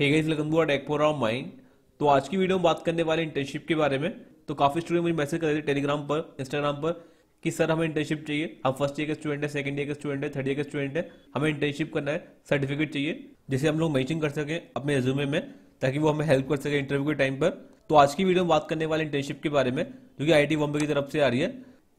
mind तो आज की वीडियो में बात करने वाले इंटर्नशिप के बारे में तो काफी स्टूडेंट मुझे मैसेज कर रहे थे टेलीग्राम पर इंस्टाग्राम पर कि सर हमें इंटर्नशिप चाहिए हम फर्स्ट ईयर के स्टूडेंट है सेकंड ईयर के स्टूडेंट है थर्ड ईयर के स्टूडेंट है हमें इंटर्नशिप करना है सर्टिफिकेट चाहिए जिसे हम लोग मैचिंग कर सके अपने रिज्यूमे में ताकि वो हमें हेल्प कर सके इंटरव्यू के टाइम पर तो आज की वीडियो में बात करने वाले इंटर्नशिप के बारे में जो कि आई बॉम्बे की तरफ से आ रही है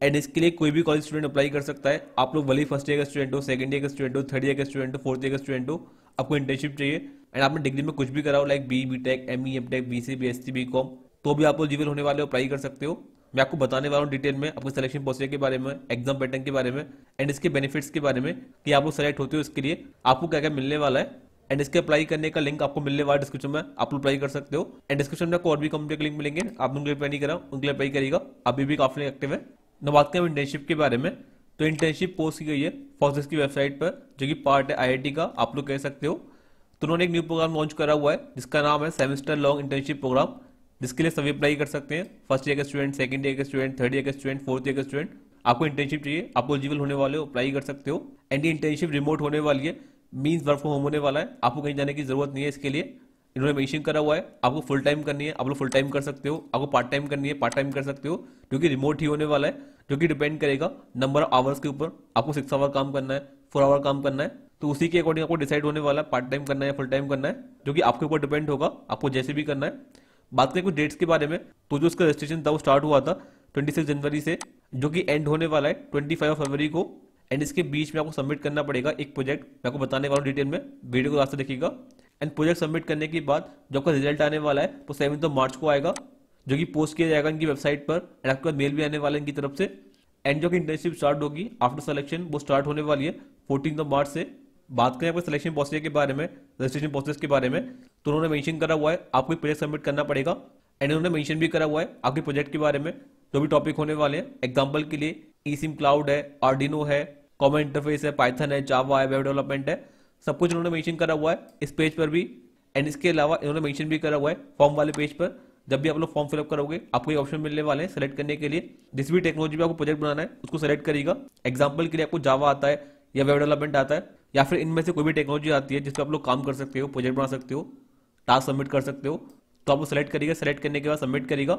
एंड इसके लिए कोई भी कॉलेज स्टूडेंट अप्लाई कर सकता है आप लोग वही फर्स्ट ईयर का स्टूडेंट हो सेकंड ईयर का स्टूडेंट हो थर्ड ईयर का स्टूडेंट हो फोर्थ ईयर का स्टूडेंट हो आपको इंटर्नशिप चाहिए एंड आपने डिग्री में कुछ भी कराओ like B B tech M E M tech B C B S C B com तो भी आप एलिजिबल होने वाले हो अप्लाई कर सकते हो मैं आपको बताने वाला हूँ डिटेल में आपके सिलेक्शन प्रोसेस के बारे में एग्जाम पैटर्न के बारे में एंड इसके बेनिफिट्स के बारे में कि आप लोग सेलेक्ट होते हो इसके लिए आपको क्या क्या मिलने वाला है एंड इसके अप्लाई करने का लिंक आपको मिलने वाला डिस्क्रिप्शन में आप लोग अप्लाई कर सकते हो एंड डिस्क्रिप्शन में और भी कंपनी के लिंक मिलेंगे आप उनके अप्लाई नहीं करा उनके लिए अप्लाई करेगा अभी भी काफी एक्टिव है ना बात करें इंटर्नशिप के बारे में तो इंटर्नशिप पोस्ट की गई है फॉक्सिस की वेबसाइट पर जो कि पार्ट है टी का आप लोग कह सकते हो तो उन्होंने एक न्यू प्रोग्राम लॉन्च करा हुआ है जिसका नाम है सेमेस्टर लॉन्ग इंटर्नशिप प्रोग्राम जिसके लिए सभी अप्लाई कर सकते हैं फर्स्ट ईयर के स्टूडेंट सेकंड ईयर के स्टूडेंट थर्ड ईयर के स्टूडेंट फोर्थ ईयर के स्टूडेंट आपको इंटर्नशिप चाहिए आप एलिजिबल होने वाले हो अप्लाई कर सकते हो एंड ये इंटर्नशिप रिमोट होने वाली है मीन्स वर्क फ्रॉम होम होने वाला है आपको कहीं जाने की जरूरत नहीं है इसके लिए इन्होंने मेंशन करा हुआ है आपको फुल टाइम करनी है आप लोग फुल टाइम कर सकते हो आपको पार्ट टाइम करनी है पार्ट टाइम कर सकते हो क्योंकि रिमोट ही होने वाला है जो कि डिपेंड करेगा नंबर ऑफ आवर्स के ऊपर आपको सिक्स आवर काम करना है फोर आवर काम करना है तो उसी के अकॉर्डिंग आपको डिसाइड होने वाला पार्ट टाइम करना है फुल टाइम करना है जो कि आपके ऊपर डिपेंड होगा आपको जैसे भी करना है बात करें कुछ डेट्स के बारे में तो जो उसका रजिस्ट्रेशन था वो स्टार्ट हुआ था ट्वेंटी जनवरी से जो कि एंड होने वाला है ट्वेंटी फरवरी को एंड इसके बीच में आपको सबमिट करना पड़ेगा एक प्रोजेक्ट मैं आपको बताने वाला हूँ डिटेल में वीडियो को रास्ते देखिएगा एंड प्रोजेक्ट सबमिट करने के बाद जो आपका रिजल्ट आने वाला है तो सेवन ऑफ मार्च को आएगा जो कि पोस्ट किया जाएगा इनकी वेबसाइट पर एंड आपके मेल भी आने वाला है इनकी तरफ से एंड जो कि इंटर्नशिप स्टार्ट होगी आफ्टर सेलेक्शन वो स्टार्ट होने वाली है फोर्टीन ऑफ मार्च से बात करें आपके सिलेक्शन प्रोसेस के बारे में रजिस्ट्रेशन प्रोसेस के बारे में तो उन्होंने मेंशन करा हुआ है आपको प्रोजेक्ट सबमिट करना पड़ेगा एंड उन्होंने मेंशन भी करा हुआ है आपके प्रोजेक्ट के बारे में जो भी टॉपिक होने वाले हैं एग्जाम्पल के लिए ई सिम क्लाउड है आर्डिनो है कॉमन इंटरफेस है पाइथन है जावा है वेब डेवलपमेंट है सब कुछ उन्होंने मेंशन करा हुआ है इस पेज पर भी एंड इसके अलावा इन्होंने मेंशन भी करा हुआ है फॉर्म वाले पेज पर जब भी आप लोग फॉर्म फिलअप करोगे आपको ये ऑप्शन मिलने वाले हैं सेलेक्ट करने के लिए जिस भी टेक्नोलॉजी में आपको प्रोजेक्ट बनाना है उसको सेलेक्ट करेगा एग्जाम्पल के लिए आपको जावा आता है या वेब डेवलपमेंट आता है या फिर इनमें से कोई भी टेक्नोलॉजी आती है जिस पर आप लोग काम कर सकते हो प्रोजेक्ट बना सकते हो टास्क सबमिट कर सकते हो तो आप वो सेलेक्ट करिएगा सेलेक्ट करने के बाद सबमिट करेगा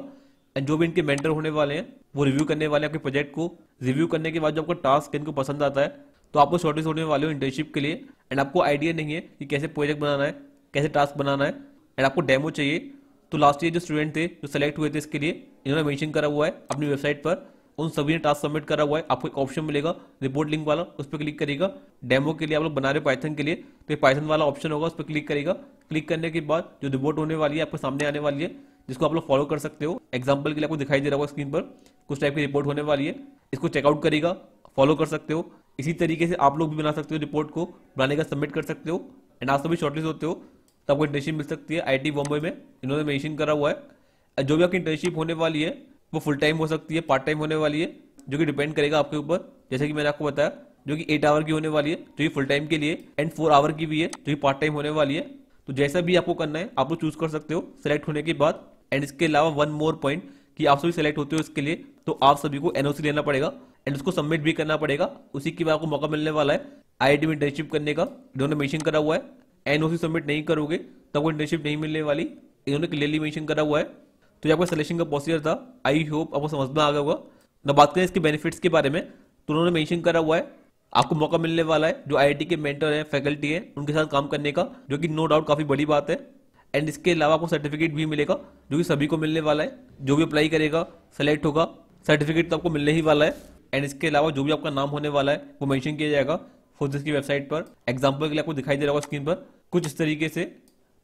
एंड जो भी इनके मेंटर होने वाले हैं वो रिव्यू करने वाले हैं आपके प्रोजेक्ट को रिव्यू करने के बाद जो आपका टास्क इनको पसंद आता है तो आपको शॉर्टेज होने वाले हो इंटर्नशिप के लिए एंड आपको आइडिया नहीं है कि कैसे प्रोजेक्ट बनाना है कैसे टास्क बनाना है एंड आपको डेमो चाहिए तो लास्ट ईयर जो स्टूडेंट थे जो सेलेक्ट हुए थे इसके लिए इन्होंने मैंशन करा हुआ है अपनी वेबसाइट पर उन सभी ने टास्क सबमिट करा हुआ है आपको एक ऑप्शन मिलेगा रिपोर्ट लिंक वाला उस पर क्लिक करेगा डेमो के लिए आप लोग बना रहे पाइथन के लिए तो ये पाइथन वाला ऑप्शन होगा उस पर क्लिक करेगा क्लिक करने के बाद जो रिपोर्ट होने वाली है आपके सामने आने वाली है जिसको आप लोग फॉलो कर सकते हो एग्जाम्पल के लिए आपको दिखाई दे रहा होगा स्क्रीन पर कुछ टाइप की रिपोर्ट होने वाली है इसको चेकआउट करेगा फॉलो कर सकते हो इसी तरीके से आप लोग भी बना सकते हो रिपोर्ट को बनाने का सबमिट कर सकते हो एंड आप सभी शॉर्टलिस्ट होते हो तो आपको इंटर्नशिप मिल सकती है आईटी बॉम्बे में इन्होंने मेंशन करा हुआ है जो भी आपकी इंटर्नशिप होने वाली है वो फुल टाइम हो सकती है पार्ट टाइम होने वाली है जो कि डिपेंड करेगा आपके ऊपर जैसे कि मैंने आपको बताया जो कि एट आवर की होने वाली है जो कि फुल टाइम के लिए एंड फोर आवर की भी है जो कि पार्ट टाइम होने वाली है तो जैसा भी आपको करना है आप लोग चूज कर सकते हो सिलेक्ट होने के बाद एंड इसके अलावा वन मोर पॉइंट कि आप सभी सिलेक्ट होते हो इसके लिए तो आप सभी को एनओसी लेना पड़ेगा एंड उसको सबमिट भी करना पड़ेगा उसी के बाद आपको मौका मिलने वाला है आई में इंटर्नशिप करने का इन्होंने मेंशन करा हुआ है एनओसी सबमिट नहीं करोगे तब वो इंटर्नशिप नहीं मिलने वाली इन्होंने क्लियरली मेंशन करा हुआ है तो ये आपका सिलेक्शन का प्रोसीजर था आई होप आपको समझ में आ गया होगा ना बात करें इसके बेनिफिट्स के बारे में तो उन्होंने मेंशन करा हुआ है आपको मौका मिलने वाला है जो आई के मेंटर हैं फैकल्टी हैं उनके साथ काम करने का जो कि नो डाउट काफ़ी बड़ी बात है एंड इसके अलावा आपको सर्टिफिकेट भी मिलेगा जो कि सभी को मिलने वाला है जो भी अप्लाई करेगा सेलेक्ट होगा सर्टिफिकेट तो आपको मिलने ही वाला है एंड इसके अलावा जो भी आपका नाम होने वाला है वो मैंशन किया जाएगा फोर्स की वेबसाइट पर एग्जाम्पल के लिए आपको दिखाई दे रहा होगा स्क्रीन पर कुछ इस तरीके से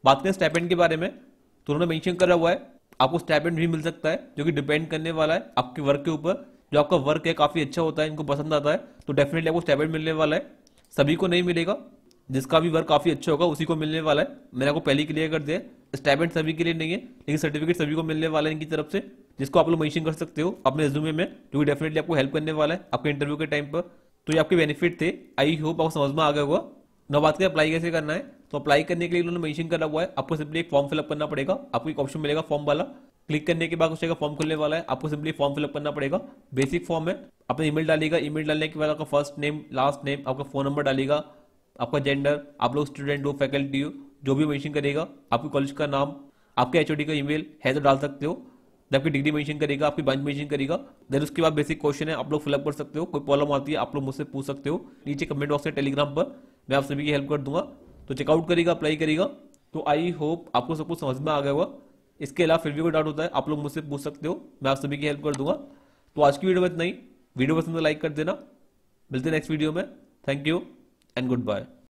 बात करें स्टैपेंट के बारे में तो उन्होंने मैंशन करा हुआ है आपको स्टैपेंड भी मिल सकता है जो कि डिपेंड करने वाला है आपके वर्क के ऊपर जो आपका वर्क है काफ़ी अच्छा होता है इनको पसंद आता है तो डेफिनेटली आपको स्टैपेंड मिलने वाला है सभी को नहीं मिलेगा जिसका भी वर्क काफ़ी अच्छा होगा उसी को मिलने वाला है मैंने आपको पहले क्लियर कर दिया स्टैपेंड सभी के लिए नहीं है लेकिन सर्टिफिकेट सभी को मिलने वाला है इनकी तरफ से जिसको आप लोग मैंशन कर सकते हो अपने रिज्यूमे में जो कि डेफिनेटली आपको हेल्प करने वाला है आपके इंटरव्यू के टाइम पर तो ये आपके बेनिफिट थे आई होप आपको समझ में आ गया होगा नवाद बात करें अप्लाई कैसे करना है तो अप्लाई करने के लिए उन्होंने मेंशन करा हुआ है आपको सिंपली एक फॉर्म फिलअप करना पड़ेगा आपको एक ऑप्शन मिलेगा फॉर्म वाला क्लिक करने के बाद उसका फॉर्म खुलने वाला है आपको सिंपली फॉर्म फिलअप करना पड़ेगा बेसिक फॉर्म है अपने ईमेल डालेगा ईमेल डालने के बाद आपका फर्स्ट नेम लास्ट नेम आपका फोन नंबर डालेगा आपका जेंडर आप लोग स्टूडेंट हो फैकल्टी हो जो भी मेंशन करेगा आपके कॉलेज का नाम आपके एच का ईमेल है तो डाल सकते हो आपकी डिग्री मेंशन करेगा आपकी ब्रांच मेंशन करेगा देन उसके बाद बेसिक क्वेश्चन है आप लोग फिलअप कर सकते हो कोई प्रॉब्लम आती है आप लोग मुझसे पूछ सकते हो नीचे कमेंट बॉक्स है टेलीग्राम पर मैं आप सभी की हेल्प कर दूंगा तो चेकआउट करेगा अप्लाई करेगा तो आई होप आपको सब कुछ समझ में आ गया होगा इसके अलावा फिर भी कोई डाउट होता है आप लोग मुझसे पूछ सकते हो मैं आप सभी की हेल्प कर दूंगा तो आज की वीडियो में इतना ही वीडियो पसंद लाइक कर देना मिलते हैं नेक्स्ट वीडियो में thank you and good bye